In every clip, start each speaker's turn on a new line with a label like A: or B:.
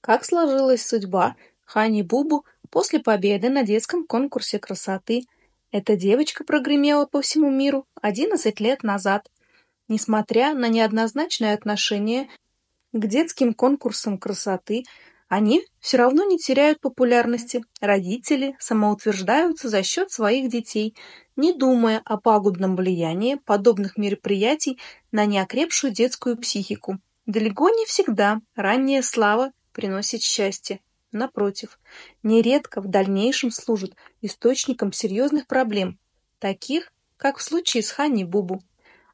A: Как сложилась судьба Хани Бубу после победы на детском конкурсе красоты. Эта девочка прогремела по всему миру 11 лет назад. Несмотря на неоднозначное отношение к детским конкурсам красоты, они все равно не теряют популярности. Родители самоутверждаются за счет своих детей, не думая о пагубном влиянии подобных мероприятий на неокрепшую детскую психику. Далеко не всегда ранняя слава приносит счастье, напротив, нередко в дальнейшем служит источником серьезных проблем, таких, как в случае с Ханни Бубу.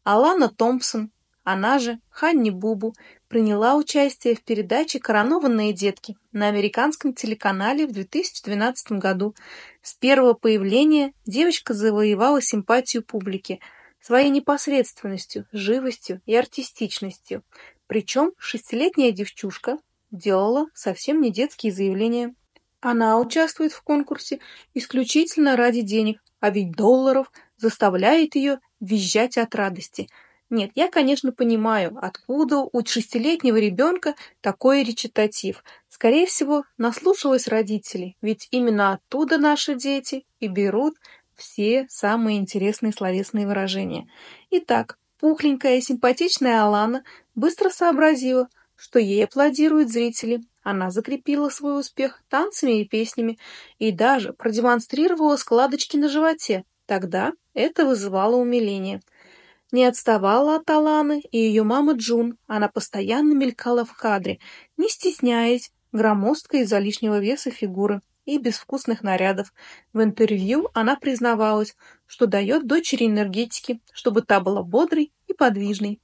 A: Алана Томпсон, она же Ханни Бубу, приняла участие в передаче «Коронованные детки» на американском телеканале в 2012 году. С первого появления девочка завоевала симпатию публики своей непосредственностью, живостью и артистичностью. Причем шестилетняя девчушка делала совсем не детские заявления. Она участвует в конкурсе исключительно ради денег, а ведь долларов заставляет ее визжать от радости. Нет, я, конечно, понимаю, откуда у шестилетнего ребенка такой речитатив. Скорее всего, наслушалась родителей, ведь именно оттуда наши дети и берут все самые интересные словесные выражения. Итак, пухленькая и симпатичная Алана быстро сообразила, что ей аплодируют зрители. Она закрепила свой успех танцами и песнями и даже продемонстрировала складочки на животе. Тогда это вызывало умиление. Не отставала от Аланы и ее мама Джун. Она постоянно мелькала в кадре, не стесняясь, громоздкой из-за лишнего веса фигуры и безвкусных нарядов. В интервью она признавалась, что дает дочери энергетики, чтобы та была бодрой и подвижной.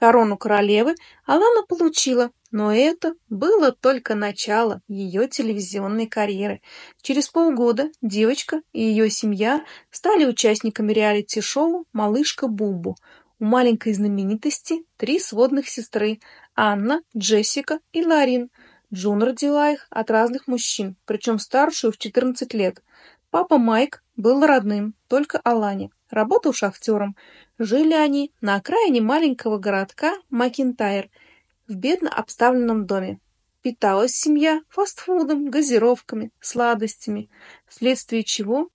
A: Корону королевы Алана получила, но это было только начало ее телевизионной карьеры. Через полгода девочка и ее семья стали участниками реалити-шоу «Малышка Бубу». У маленькой знаменитости три сводных сестры – Анна, Джессика и Ларин. Джун родила их от разных мужчин, причем старшую в 14 лет. Папа Майк был родным, только Алане – работал шахтером. Жили они на окраине маленького городка Макинтайр в бедно обставленном доме. Питалась семья фастфудом, газировками, сладостями, вследствие чего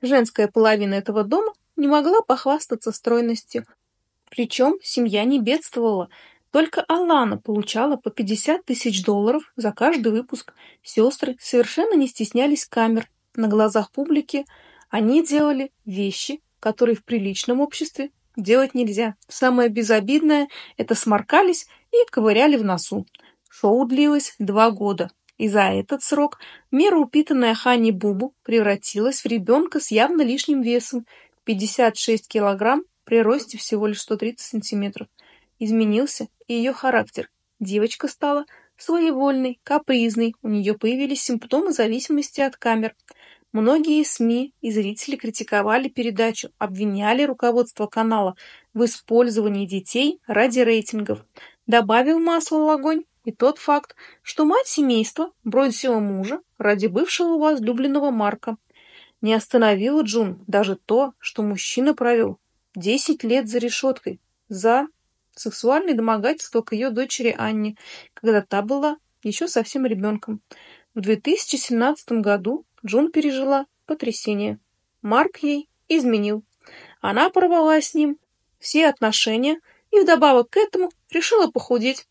A: женская половина этого дома не могла похвастаться стройностью. Причем семья не бедствовала, только Алана получала по 50 тысяч долларов за каждый выпуск. Сестры совершенно не стеснялись камер. На глазах публики они делали вещи, который в приличном обществе делать нельзя. Самое безобидное – это сморкались и ковыряли в носу. Шоу длилось два года. И за этот срок мера упитанная Хани Бубу превратилась в ребенка с явно лишним весом – 56 килограмм при росте всего лишь 130 сантиметров. Изменился и ее характер. Девочка стала своевольной, капризной, у нее появились симптомы зависимости от камер – Многие СМИ и зрители критиковали передачу, обвиняли руководство канала в использовании детей ради рейтингов. Добавил масло в огонь и тот факт, что мать семейства бросила мужа ради бывшего возлюбленного Марка. Не остановила Джун даже то, что мужчина провел 10 лет за решеткой за сексуальное домогательство к ее дочери Анне, когда та была еще совсем ребенком. В 2017 году Джун пережила потрясение. Марк ей изменил. Она порвала с ним все отношения и вдобавок к этому решила похудеть.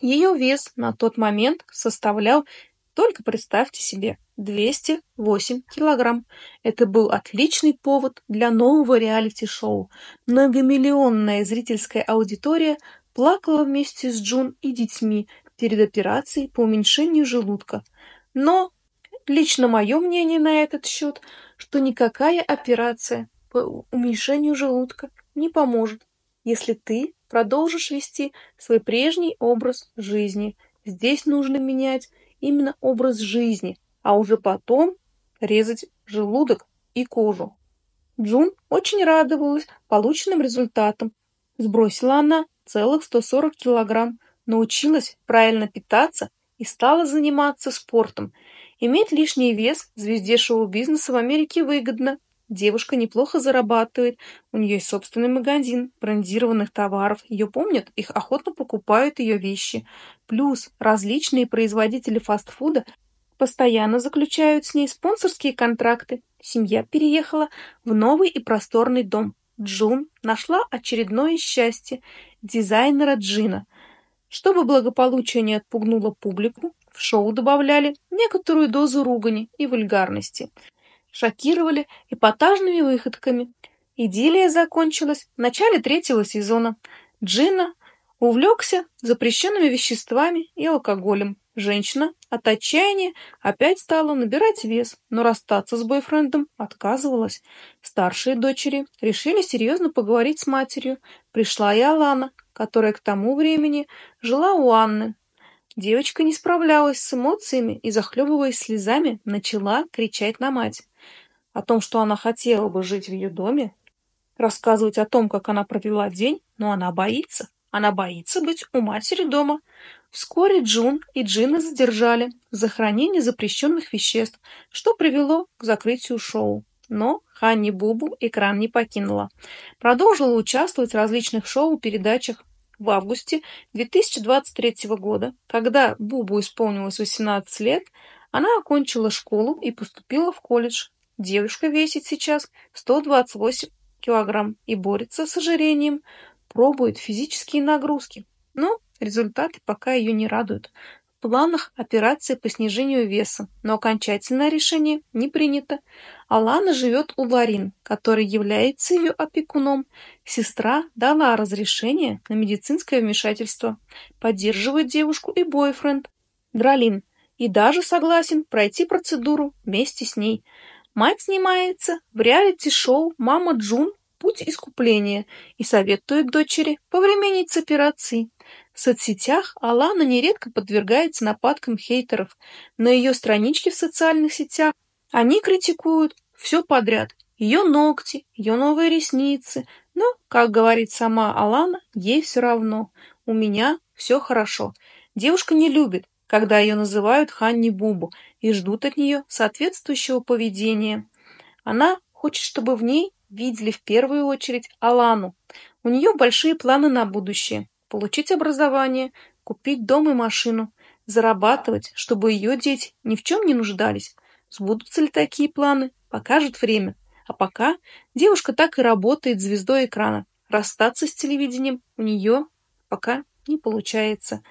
A: Ее вес на тот момент составлял, только представьте себе, 208 килограмм. Это был отличный повод для нового реалити-шоу. Многомиллионная зрительская аудитория плакала вместе с Джун и детьми перед операцией по уменьшению желудка. Но Лично мое мнение на этот счет, что никакая операция по уменьшению желудка не поможет, если ты продолжишь вести свой прежний образ жизни. Здесь нужно менять именно образ жизни, а уже потом резать желудок и кожу. Джун очень радовалась полученным результатам. Сбросила она целых 140 килограмм, научилась правильно питаться и стала заниматься спортом – Иметь лишний вес звезде шоу-бизнеса в Америке выгодно. Девушка неплохо зарабатывает, у нее есть собственный магазин брендированных товаров, ее помнят, их охотно покупают ее вещи. Плюс различные производители фастфуда постоянно заключают с ней спонсорские контракты. Семья переехала в новый и просторный дом. Джун нашла очередное счастье дизайнера Джина. Чтобы благополучие не отпугнуло публику, в шоу добавляли некоторую дозу ругани и вульгарности. Шокировали эпатажными выходками. Идиллия закончилась в начале третьего сезона. Джина увлекся запрещенными веществами и алкоголем. Женщина от отчаяния опять стала набирать вес, но расстаться с бойфрендом отказывалась. Старшие дочери решили серьезно поговорить с матерью. Пришла и Алана, которая к тому времени жила у Анны, Девочка не справлялась с эмоциями и, захлебываясь слезами, начала кричать на мать. О том, что она хотела бы жить в ее доме, рассказывать о том, как она провела день, но она боится. Она боится быть у матери дома. Вскоре Джун и Джина задержали за хранение запрещенных веществ, что привело к закрытию шоу. Но Ханни Бубу экран не покинула. Продолжила участвовать в различных шоу-передачах, в августе 2023 года, когда Бубу исполнилось 18 лет, она окончила школу и поступила в колледж. Девушка весит сейчас 128 килограмм и борется с ожирением, пробует физические нагрузки, но результаты пока ее не радуют планах операции по снижению веса, но окончательное решение не принято. Алана живет у Ларин, который является ее опекуном. Сестра дала разрешение на медицинское вмешательство, поддерживает девушку и бойфренд Дралин и даже согласен пройти процедуру вместе с ней. Мать снимается в реалити-шоу «Мама Джун. Путь искупления» и советует дочери повременить с операцией. В соцсетях Алана нередко подвергается нападкам хейтеров. На ее страничке в социальных сетях они критикуют все подряд. Ее ногти, ее новые ресницы. Но, как говорит сама Алана, ей все равно. У меня все хорошо. Девушка не любит, когда ее называют Ханни Бубу и ждут от нее соответствующего поведения. Она хочет, чтобы в ней видели в первую очередь Алану. У нее большие планы на будущее получить образование, купить дом и машину, зарабатывать, чтобы ее дети ни в чем не нуждались. Сбудутся ли такие планы, покажет время. А пока девушка так и работает звездой экрана. Расстаться с телевидением у нее пока не получается.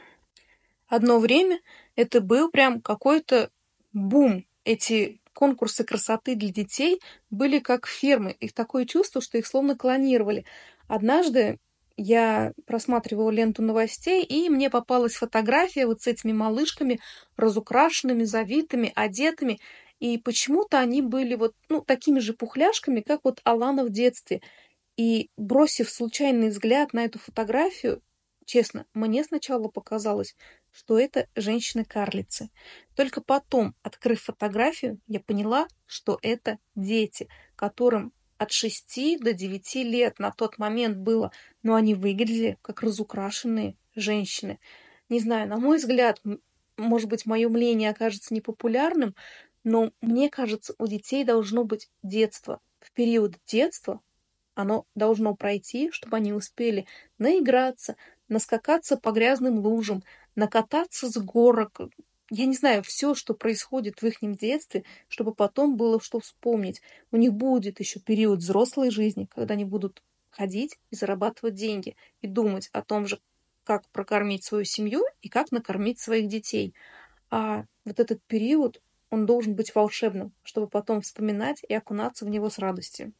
A: Одно время это был прям какой-то бум. Эти конкурсы красоты для детей были как фермы. Их такое чувство, что их словно клонировали. Однажды я просматривала ленту новостей, и мне попалась фотография вот с этими малышками, разукрашенными, завитыми, одетыми. И почему-то они были вот ну, такими же пухляшками, как вот Алана в детстве. И бросив случайный взгляд на эту фотографию, честно, мне сначала показалось, что это женщины-карлицы. Только потом, открыв фотографию, я поняла, что это дети, которым от 6 до 9 лет на тот момент было, но они выглядели как разукрашенные женщины. Не знаю, на мой взгляд, может быть, мое мнение окажется непопулярным, но мне кажется, у детей должно быть детство. В период детства оно должно пройти, чтобы они успели наиграться, наскакаться по грязным лужам, накататься с горок, я не знаю, все, что происходит в их детстве, чтобы потом было что вспомнить. У них будет еще период взрослой жизни, когда они будут ходить и зарабатывать деньги, и думать о том же, как прокормить свою семью и как накормить своих детей. А вот этот период, он должен быть волшебным, чтобы потом вспоминать и окунаться в него с радостью.